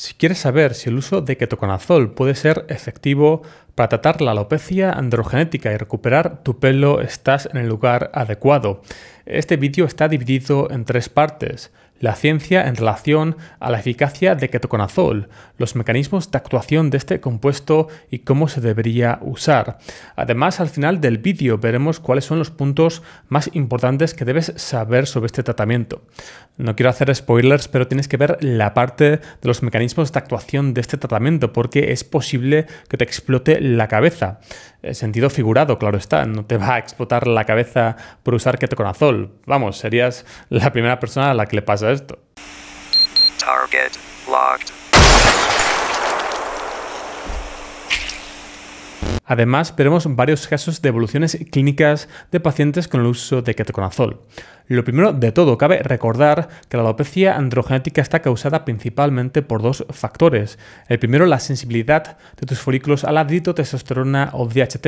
Si quieres saber si el uso de ketoconazol puede ser efectivo para tratar la alopecia androgenética y recuperar tu pelo, estás en el lugar adecuado. Este vídeo está dividido en tres partes. La ciencia en relación a la eficacia de ketoconazol, los mecanismos de actuación de este compuesto y cómo se debería usar. Además, al final del vídeo veremos cuáles son los puntos más importantes que debes saber sobre este tratamiento. No quiero hacer spoilers, pero tienes que ver la parte de los mecanismos de actuación de este tratamiento, porque es posible que te explote la cabeza. En eh, sentido figurado, claro está, no te va a explotar la cabeza por usar ketoconazol. Vamos, serías la primera persona a la que le pasa esto. Target locked. Además, veremos varios casos de evoluciones clínicas de pacientes con el uso de ketoconazol. Lo primero de todo, cabe recordar que la alopecia androgenética está causada principalmente por dos factores. El primero, la sensibilidad de tus folículos a la ditotestosterona o DHT,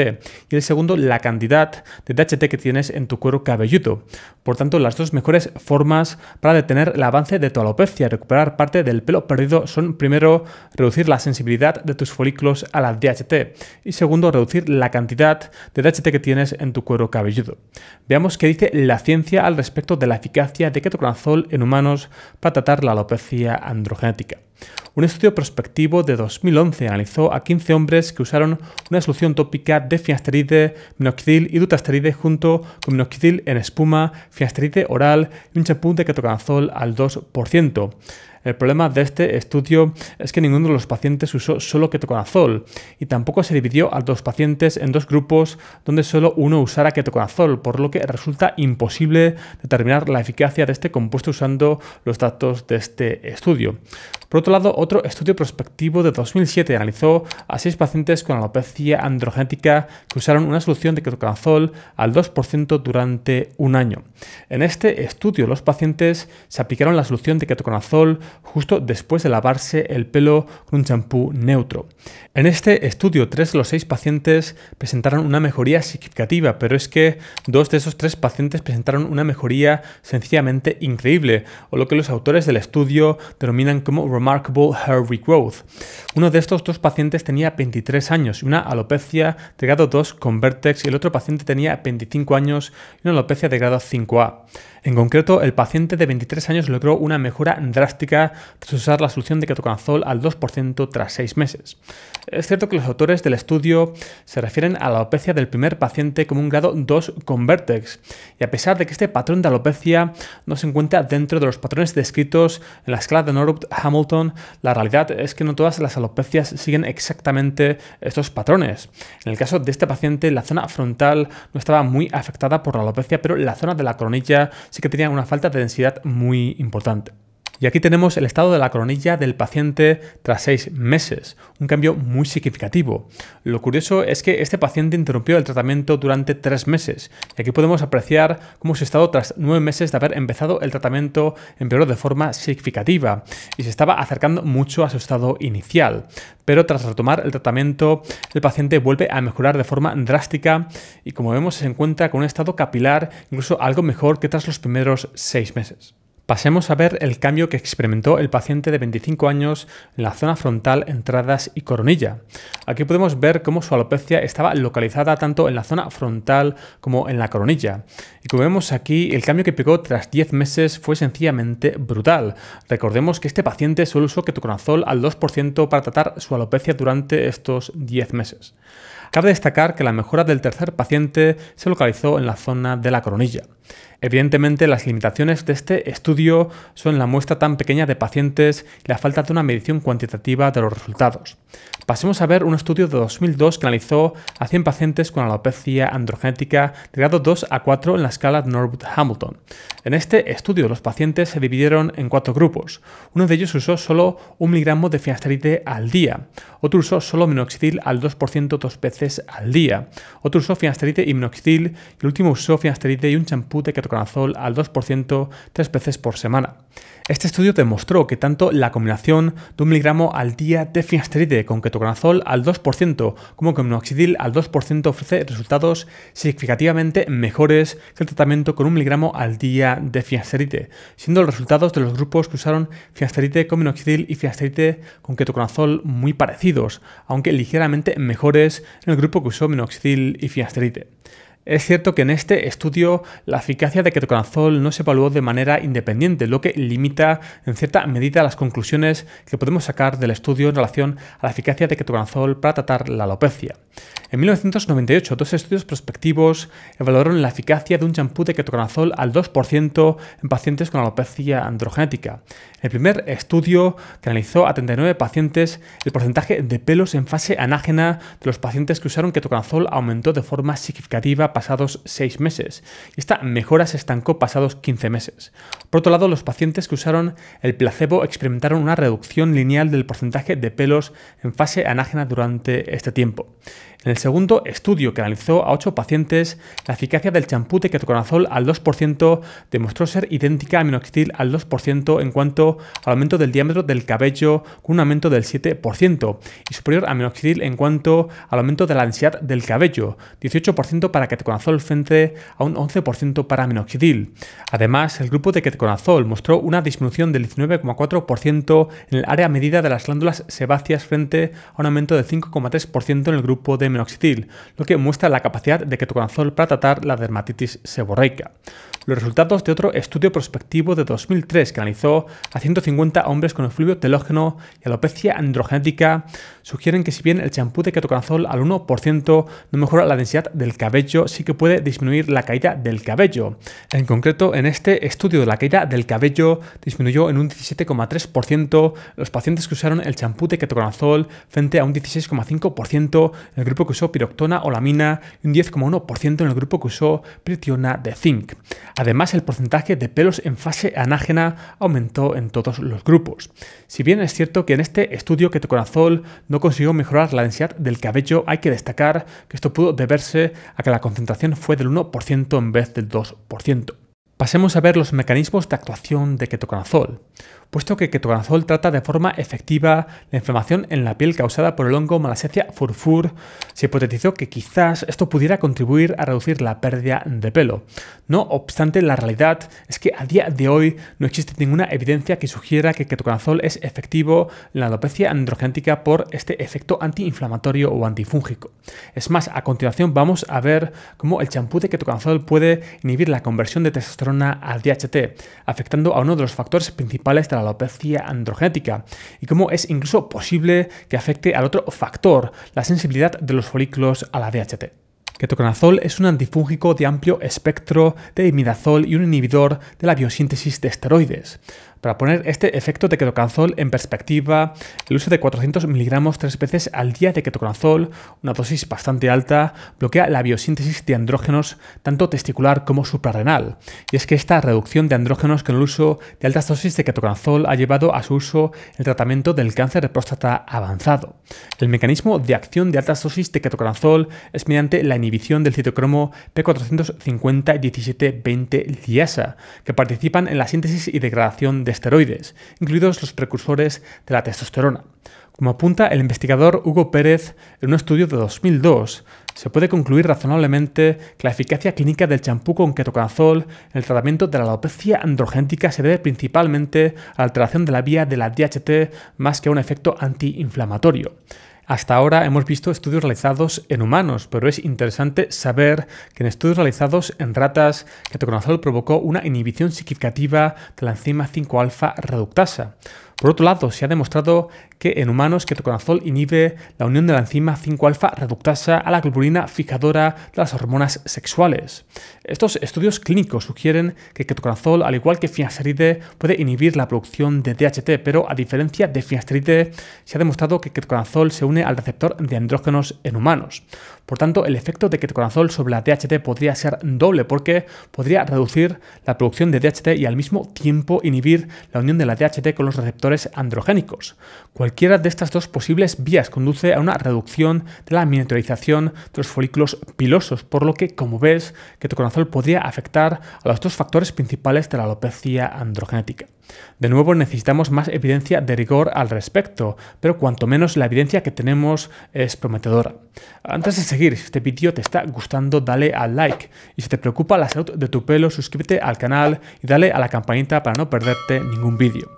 y el segundo, la cantidad de DHT que tienes en tu cuero cabelludo. Por tanto, las dos mejores formas para detener el avance de tu alopecia y recuperar parte del pelo perdido son primero reducir la sensibilidad de tus folículos a la DHT y segundo reducir la cantidad de DHT que tienes en tu cuero cabelludo. Veamos qué dice la ciencia al respecto de la eficacia de ketoconazol en humanos para tratar la alopecia androgenética. Un estudio prospectivo de 2011 analizó a 15 hombres que usaron una solución tópica de finasteride, minoxidil y dutasteride junto con minoxidil en espuma, finasteride oral y un champú de ketoconazol al 2%. El problema de este estudio es que ninguno de los pacientes usó solo ketoconazol y tampoco se dividió a dos pacientes en dos grupos donde solo uno usara ketoconazol, por lo que resulta imposible determinar la eficacia de este compuesto usando los datos de este estudio. Por otro lado, otro estudio prospectivo de 2007 analizó a seis pacientes con alopecia androgenética que usaron una solución de ketoconazol al 2% durante un año. En este estudio, los pacientes se aplicaron la solución de ketoconazol justo después de lavarse el pelo con un champú neutro. En este estudio, tres de los seis pacientes presentaron una mejoría significativa, pero es que dos de esos tres pacientes presentaron una mejoría sencillamente increíble, o lo que los autores del estudio denominan como Remarkable Hair Regrowth. Uno de estos dos pacientes tenía 23 años y una alopecia de grado 2 con Vertex, y el otro paciente tenía 25 años y una alopecia de grado 5A. En concreto, el paciente de 23 años logró una mejora drástica tras usar la solución de ketoconazol al 2% tras 6 meses. Es cierto que los autores del estudio se refieren a la alopecia del primer paciente como un grado 2 con vértex, y a pesar de que este patrón de alopecia no se encuentra dentro de los patrones descritos en la escala de Norwood-Hamilton, la realidad es que no todas las alopecias siguen exactamente estos patrones. En el caso de este paciente, la zona frontal no estaba muy afectada por la alopecia, pero la zona de la coronilla sí que tenía una falta de densidad muy importante. Y aquí tenemos el estado de la coronilla del paciente tras seis meses, un cambio muy significativo. Lo curioso es que este paciente interrumpió el tratamiento durante tres meses. Y aquí podemos apreciar cómo su estado tras nueve meses de haber empezado el tratamiento empeoró de forma significativa y se estaba acercando mucho a su estado inicial. Pero tras retomar el tratamiento, el paciente vuelve a mejorar de forma drástica y como vemos se encuentra con un estado capilar incluso algo mejor que tras los primeros seis meses. Pasemos a ver el cambio que experimentó el paciente de 25 años en la zona frontal, entradas y coronilla. Aquí podemos ver cómo su alopecia estaba localizada tanto en la zona frontal como en la coronilla. Y como vemos aquí, el cambio que pegó tras 10 meses fue sencillamente brutal. Recordemos que este paciente solo usó ketoconazol al 2% para tratar su alopecia durante estos 10 meses. Cabe destacar que la mejora del tercer paciente se localizó en la zona de la coronilla. Evidentemente, las limitaciones de este estudio son la muestra tan pequeña de pacientes y la falta de una medición cuantitativa de los resultados. Pasemos a ver un estudio de 2002 que analizó a 100 pacientes con alopecia androgenética de grado 2 a 4 en la escala Norwood-Hamilton. En este estudio los pacientes se dividieron en cuatro grupos. Uno de ellos usó solo un miligramo de finasteride al día, otro usó solo minoxidil al 2% dos veces al día, otro usó finasteride y minoxidil y el último usó finasteride y un champú de ketoconazol al 2% tres veces por semana. Este estudio demostró que tanto la combinación de un miligramo al día de finasteride con Ketoconazol al 2%, como que minoxidil al 2% ofrece resultados significativamente mejores que el tratamiento con un miligramo al día de fiasterite, siendo los resultados de los grupos que usaron fiasterite con minoxidil y fiasterite con ketoconazol muy parecidos, aunque ligeramente mejores en el grupo que usó minoxidil y fiasterite. Es cierto que en este estudio la eficacia de ketoconazol no se evaluó de manera independiente, lo que limita en cierta medida las conclusiones que podemos sacar del estudio en relación a la eficacia de ketoconazol para tratar la alopecia. En 1998, dos estudios prospectivos evaluaron la eficacia de un champú de ketoconazol al 2% en pacientes con alopecia androgenética. el primer estudio, que analizó a 39 pacientes, el porcentaje de pelos en fase anágena de los pacientes que usaron ketoconazol aumentó de forma significativa pasados 6 meses y esta mejora se estancó pasados 15 meses. Por otro lado, los pacientes que usaron el placebo experimentaron una reducción lineal del porcentaje de pelos en fase anágena durante este tiempo. En el segundo estudio, que analizó a 8 pacientes, la eficacia del champú de ketoconazol al 2% demostró ser idéntica a minoxidil al 2% en cuanto al aumento del diámetro del cabello con un aumento del 7% y superior a minoxidil en cuanto al aumento de la densidad del cabello, 18% para que azol frente a un 11% para minoxidil. Además, el grupo de ketoconazol mostró una disminución del 19,4% en el área medida de las glándulas sebáceas frente a un aumento del 5,3% en el grupo de minoxidil, lo que muestra la capacidad de ketoconazol para tratar la dermatitis seborreica los resultados de otro estudio prospectivo de 2003 que analizó a 150 hombres con efluvio telógeno y alopecia androgenética sugieren que si bien el champú de ketoconazol al 1% no mejora la densidad del cabello, sí que puede disminuir la caída del cabello. En concreto, en este estudio la caída del cabello disminuyó en un 17,3% los pacientes que usaron el champú de ketoconazol frente a un 16,5% en el grupo que usó piroctona o lamina y un 10,1% en el grupo que usó pritiona de zinc. Además, el porcentaje de pelos en fase anágena aumentó en todos los grupos. Si bien es cierto que en este estudio ketoconazol no consiguió mejorar la densidad del cabello, hay que destacar que esto pudo deberse a que la concentración fue del 1% en vez del 2%. Pasemos a ver los mecanismos de actuación de ketoconazol puesto que ketoconazol trata de forma efectiva la inflamación en la piel causada por el hongo malasecia furfur. Se hipotetizó que quizás esto pudiera contribuir a reducir la pérdida de pelo. No obstante, la realidad es que a día de hoy no existe ninguna evidencia que sugiera que ketoconazol es efectivo en la alopecia androgénica por este efecto antiinflamatorio o antifúngico. Es más, a continuación vamos a ver cómo el champú de ketoconazol puede inhibir la conversión de testosterona al DHT, afectando a uno de los factores principales de la alopecia androgenética, y cómo es incluso posible que afecte al otro factor, la sensibilidad de los folículos a la DHT. Ketoconazol es un antifúngico de amplio espectro de imidazol y un inhibidor de la biosíntesis de esteroides para poner este efecto de ketoconazol en perspectiva, el uso de 400 miligramos tres veces al día de ketoconazol, una dosis bastante alta, bloquea la biosíntesis de andrógenos tanto testicular como suprarrenal. Y es que esta reducción de andrógenos con el uso de altas dosis de ketoconazol ha llevado a su uso en el tratamiento del cáncer de próstata avanzado. El mecanismo de acción de altas dosis de ketoconazol es mediante la inhibición del citocromo P450-1720 liasa, que participan en la síntesis y degradación de esteroides, incluidos los precursores de la testosterona. Como apunta el investigador Hugo Pérez en un estudio de 2002, se puede concluir razonablemente que la eficacia clínica del champú con ketoconazol en el tratamiento de la alopecia androgénica se debe principalmente a la alteración de la vía de la DHT más que a un efecto antiinflamatorio. Hasta ahora hemos visto estudios realizados en humanos, pero es interesante saber que en estudios realizados en ratas, ketoconazol provocó una inhibición significativa de la enzima 5-alfa reductasa. Por otro lado, se ha demostrado que en humanos ketoconazol inhibe la unión de la enzima 5-alfa reductasa a la globulina fijadora de las hormonas sexuales. Estos estudios clínicos sugieren que ketoconazol, al igual que finasteride, puede inhibir la producción de DHT, pero a diferencia de finasteride, se ha demostrado que ketoconazol se une al receptor de andrógenos en humanos. Por tanto, el efecto de ketoconazol sobre la DHT podría ser doble porque podría reducir la producción de DHT y al mismo tiempo inhibir la unión de la DHT con los receptores androgénicos. Cualquiera de estas dos posibles vías conduce a una reducción de la miniaturización de los folículos pilosos, por lo que, como ves, corazón podría afectar a los dos factores principales de la alopecia androgenética. De nuevo, necesitamos más evidencia de rigor al respecto, pero cuanto menos la evidencia que tenemos es prometedora. Antes de seguir, si este vídeo te está gustando, dale al like. Y si te preocupa la salud de tu pelo, suscríbete al canal y dale a la campanita para no perderte ningún vídeo.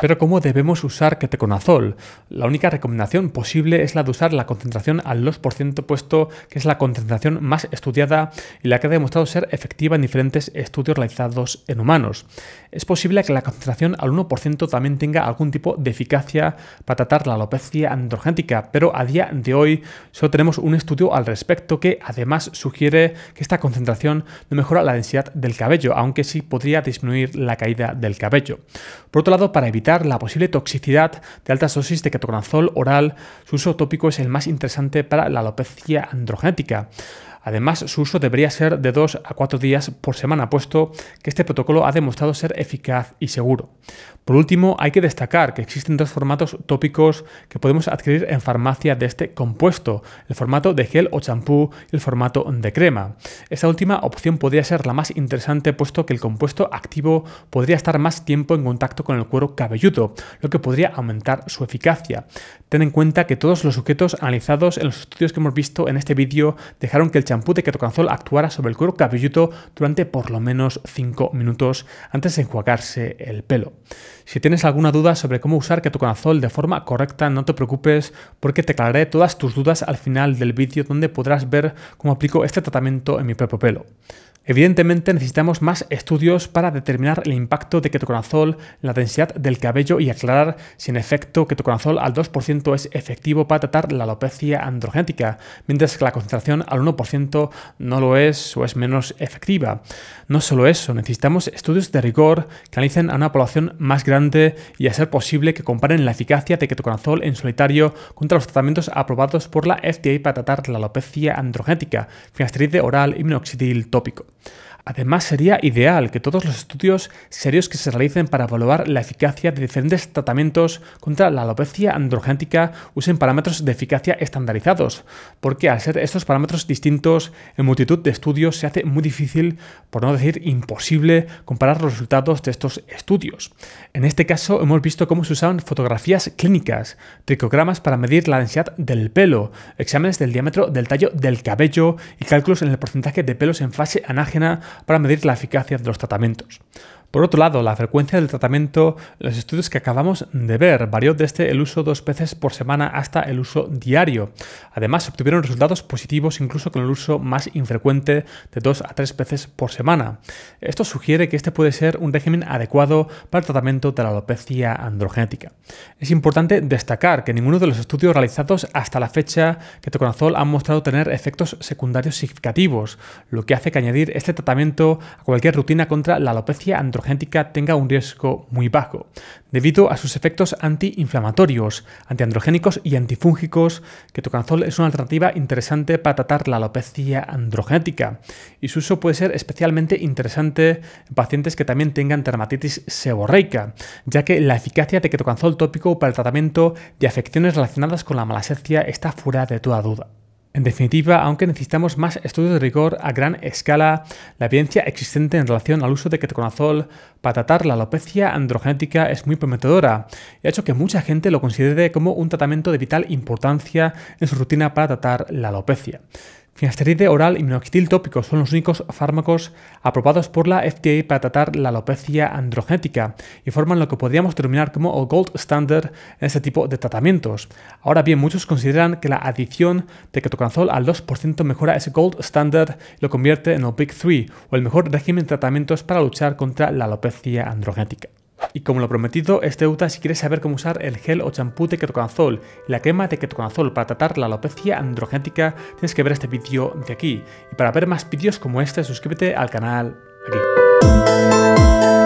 Pero ¿cómo debemos usar keteconazol? La única recomendación posible es la de usar la concentración al 2%, puesto que es la concentración más estudiada y la que ha demostrado ser efectiva en diferentes estudios realizados en humanos. Es posible que la concentración al 1% también tenga algún tipo de eficacia para tratar la alopecia androgénica, pero a día de hoy solo tenemos un estudio al respecto que además sugiere que esta concentración no mejora la densidad del cabello, aunque sí podría disminuir la caída del cabello. Por otro lado, para evitar la posible toxicidad de altas dosis de ketoconazol oral. Su uso tópico es el más interesante para la alopecia androgenética. Además, su uso debería ser de 2 a 4 días por semana, puesto que este protocolo ha demostrado ser eficaz y seguro. Por último, hay que destacar que existen dos formatos tópicos que podemos adquirir en farmacia de este compuesto, el formato de gel o champú y el formato de crema. Esta última opción podría ser la más interesante, puesto que el compuesto activo podría estar más tiempo en contacto con el cuero cabelludo, lo que podría aumentar su eficacia. Ten en cuenta que todos los sujetos analizados en los estudios que hemos visto en este vídeo dejaron que el champú que de canzol actuara sobre el cuero cabelludo durante por lo menos 5 minutos antes de enjuagarse el pelo. Si tienes alguna duda sobre cómo usar canzol de forma correcta, no te preocupes porque te aclararé todas tus dudas al final del vídeo donde podrás ver cómo aplico este tratamiento en mi propio pelo. Evidentemente necesitamos más estudios para determinar el impacto de ketoconazol en la densidad del cabello y aclarar si en efecto ketoconazol al 2% es efectivo para tratar la alopecia androgénica, mientras que la concentración al 1% no lo es o es menos efectiva. No solo eso, necesitamos estudios de rigor que analicen a una población más grande y a ser posible que comparen la eficacia de ketoconazol en solitario contra los tratamientos aprobados por la FDA para tratar la alopecia androgénica, finasteride oral y minoxidil tópico. Además, sería ideal que todos los estudios serios que se realicen para evaluar la eficacia de diferentes tratamientos contra la alopecia androgénica usen parámetros de eficacia estandarizados, porque al ser estos parámetros distintos en multitud de estudios se hace muy difícil, por no decir imposible, comparar los resultados de estos estudios. En este caso, hemos visto cómo se usaban fotografías clínicas, tricogramas para medir la densidad del pelo, exámenes del diámetro del tallo del cabello y cálculos en el porcentaje de pelos en fase anágena para medir la eficacia de los tratamientos. Por otro lado, la frecuencia del tratamiento, los estudios que acabamos de ver, varió desde el uso dos veces por semana hasta el uso diario. Además, obtuvieron resultados positivos incluso con el uso más infrecuente de dos a tres veces por semana. Esto sugiere que este puede ser un régimen adecuado para el tratamiento de la alopecia androgenética. Es importante destacar que ninguno de los estudios realizados hasta la fecha que toconazol han mostrado tener efectos secundarios significativos, lo que hace que añadir este tratamiento a cualquier rutina contra la alopecia androgenética androgénica tenga un riesgo muy bajo, debido a sus efectos antiinflamatorios, antiandrogénicos y antifúngicos, que es una alternativa interesante para tratar la alopecia androgénica, y su uso puede ser especialmente interesante en pacientes que también tengan dermatitis seborreica, ya que la eficacia de ketocanzol tópico para el tratamiento de afecciones relacionadas con la malasecia está fuera de toda duda. En definitiva, aunque necesitamos más estudios de rigor a gran escala, la evidencia existente en relación al uso de ketoconazol para tratar la alopecia androgenética es muy prometedora y ha hecho que mucha gente lo considere como un tratamiento de vital importancia en su rutina para tratar la alopecia. Finasteride oral y minoxidil tópico son los únicos fármacos aprobados por la FDA para tratar la alopecia androgenética y forman lo que podríamos denominar como el gold standard en este tipo de tratamientos. Ahora bien, muchos consideran que la adición de ketoconazol al 2% mejora ese gold standard y lo convierte en el Big 3 o el mejor régimen de tratamientos para luchar contra la alopecia androgenética. Y como lo prometido, este UTA si quieres saber cómo usar el gel o champú de ketoconazol y la crema de ketoconazol para tratar la alopecia androgénica, tienes que ver este vídeo de aquí. Y para ver más vídeos como este, suscríbete al canal aquí.